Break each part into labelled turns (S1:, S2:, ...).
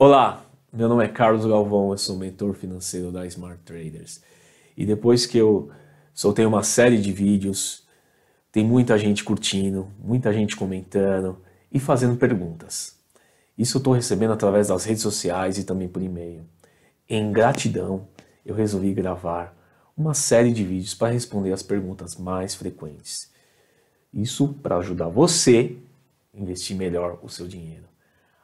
S1: Olá, meu nome é Carlos Galvão, eu sou mentor financeiro da Smart Traders. E depois que eu soltei uma série de vídeos, tem muita gente curtindo, muita gente comentando e fazendo perguntas. Isso eu estou recebendo através das redes sociais e também por e-mail. Em gratidão, eu resolvi gravar uma série de vídeos para responder as perguntas mais frequentes. Isso para ajudar você a investir melhor o seu dinheiro.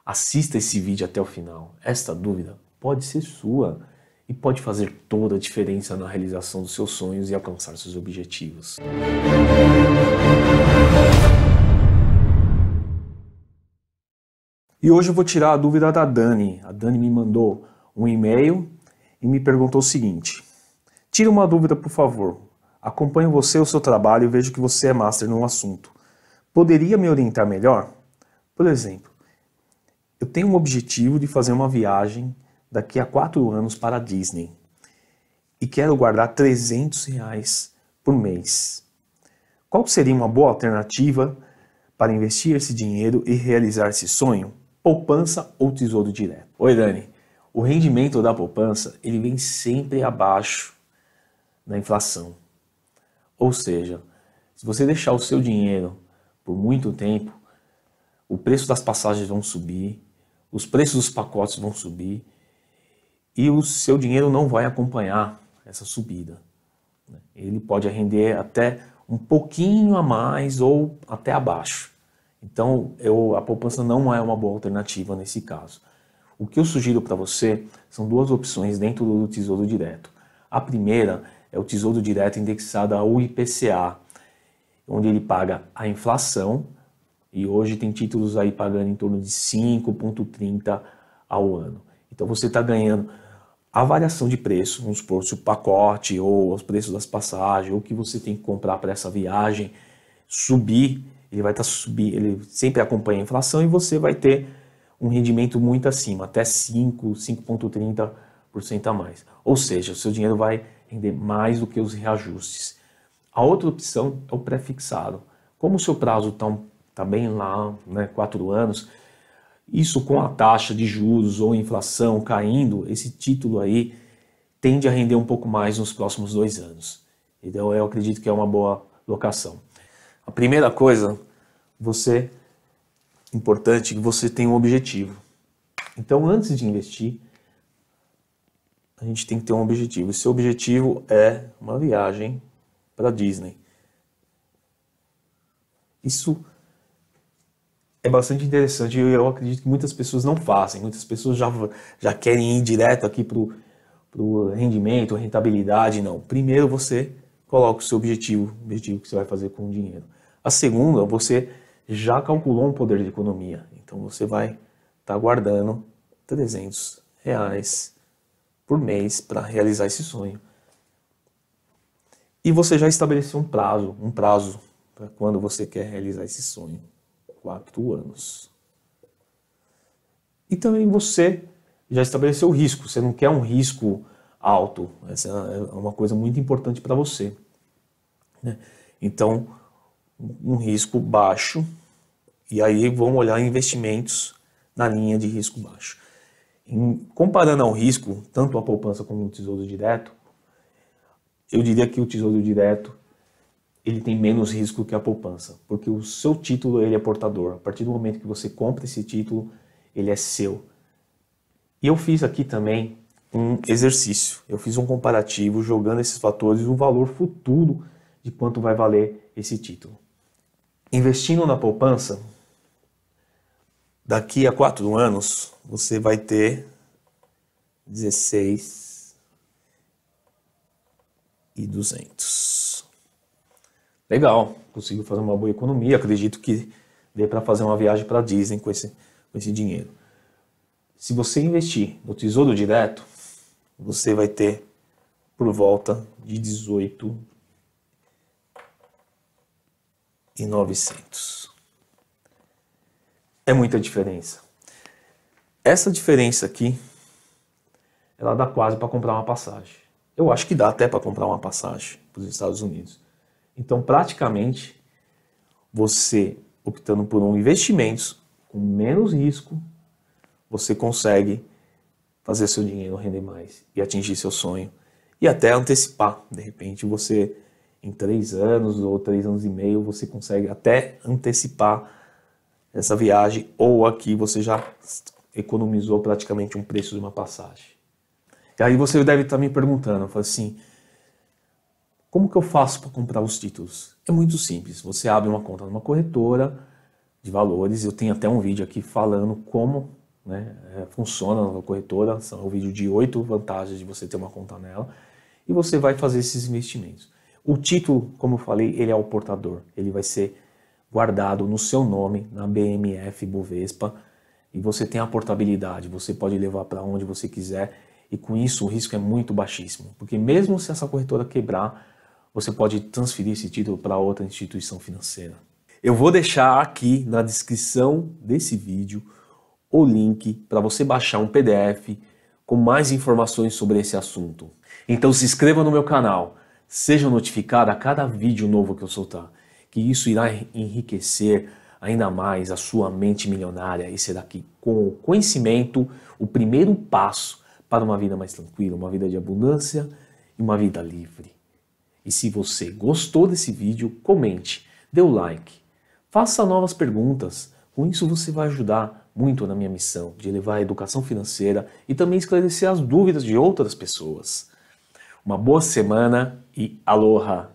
S1: Assista esse vídeo até o final. Esta dúvida pode ser sua e pode fazer toda a diferença na realização dos seus sonhos e alcançar seus objetivos. E hoje eu vou tirar a dúvida da Dani. A Dani me mandou um e-mail e me perguntou o seguinte: Tira uma dúvida, por favor. Acompanho você e o seu trabalho e vejo que você é master no assunto. Poderia me orientar melhor? Por exemplo, eu tenho um objetivo de fazer uma viagem daqui a quatro anos para a Disney e quero guardar 300 reais por mês. Qual seria uma boa alternativa para investir esse dinheiro e realizar esse sonho? Poupança ou tesouro direto? Oi, Dani. O rendimento da poupança ele vem sempre abaixo da inflação. Ou seja, se você deixar o seu dinheiro por muito tempo, o preço das passagens vão subir, os preços dos pacotes vão subir e o seu dinheiro não vai acompanhar essa subida. Né? Ele pode render até um pouquinho a mais ou até abaixo. Então, eu, a poupança não é uma boa alternativa nesse caso. O que eu sugiro para você são duas opções dentro do Tesouro Direto. A primeira é o Tesouro Direto indexado ao IPCA, onde ele paga a inflação e hoje tem títulos aí pagando em torno de 5,30 ao ano. Então você está ganhando a variação de preço, vamos supor, se o pacote ou os preços das passagens, ou o que você tem que comprar para essa viagem subir, ele vai estar tá subir, ele sempre acompanha a inflação e você vai ter um rendimento muito acima, até 5, 5,30% a mais. Ou seja, o seu dinheiro vai render mais do que os reajustes. A outra opção é o pré-fixado. Como o seu prazo está um também tá lá, né, quatro anos. Isso com a taxa de juros ou inflação caindo, esse título aí tende a render um pouco mais nos próximos dois anos. Então eu acredito que é uma boa locação. A primeira coisa, você importante que você tenha um objetivo. Então antes de investir, a gente tem que ter um objetivo. E seu objetivo é uma viagem para Disney. Isso é bastante interessante e eu acredito que muitas pessoas não fazem. Muitas pessoas já, já querem ir direto aqui para o rendimento, rentabilidade. Não. Primeiro você coloca o seu objetivo, o objetivo que você vai fazer com o dinheiro. A segunda, você já calculou um poder de economia. Então você vai estar tá guardando 300 reais por mês para realizar esse sonho. E você já estabeleceu um prazo, um prazo para quando você quer realizar esse sonho quatro anos. E também você já estabeleceu o risco, você não quer um risco alto, essa é uma coisa muito importante para você. Né? Então, um risco baixo, e aí vão olhar investimentos na linha de risco baixo. Em, comparando ao risco, tanto a poupança como o tesouro direto, eu diria que o tesouro direto ele tem menos risco que a poupança, porque o seu título ele é portador. A partir do momento que você compra esse título, ele é seu. E eu fiz aqui também um exercício. Eu fiz um comparativo jogando esses fatores e o valor futuro de quanto vai valer esse título. Investindo na poupança, daqui a quatro anos você vai ter 16 e 200. Legal, conseguiu fazer uma boa economia. Acredito que dê para fazer uma viagem para Disney com esse, com esse dinheiro. Se você investir no Tesouro Direto, você vai ter por volta de 18 e 900. É muita diferença. Essa diferença aqui, ela dá quase para comprar uma passagem. Eu acho que dá até para comprar uma passagem para os Estados Unidos. Então, praticamente, você optando por um investimentos com menos risco, você consegue fazer seu dinheiro render mais e atingir seu sonho e até antecipar. De repente, você em três anos ou três anos e meio você consegue até antecipar essa viagem ou aqui você já economizou praticamente um preço de uma passagem. E aí você deve estar me perguntando, eu falo assim, como que eu faço para comprar os títulos? É muito simples. Você abre uma conta numa corretora de valores. Eu tenho até um vídeo aqui falando como né, é, funciona a corretora. São é um vídeo de oito vantagens de você ter uma conta nela. E você vai fazer esses investimentos. O título, como eu falei, ele é o portador. Ele vai ser guardado no seu nome na BMF Bovespa e você tem a portabilidade. Você pode levar para onde você quiser e com isso o risco é muito baixíssimo, porque mesmo se essa corretora quebrar, você pode transferir esse título para outra instituição financeira. Eu vou deixar aqui na descrição desse vídeo o link para você baixar um PDF com mais informações sobre esse assunto. Então se inscreva no meu canal, seja notificado a cada vídeo novo que eu soltar, que isso irá enriquecer ainda mais a sua mente milionária e será que com o conhecimento o primeiro passo para uma vida mais tranquila, uma vida de abundância e uma vida livre. E se você gostou desse vídeo, comente, dê o like, faça novas perguntas. Com isso você vai ajudar muito na minha missão de levar a educação financeira e também esclarecer as dúvidas de outras pessoas. Uma boa semana e aloha!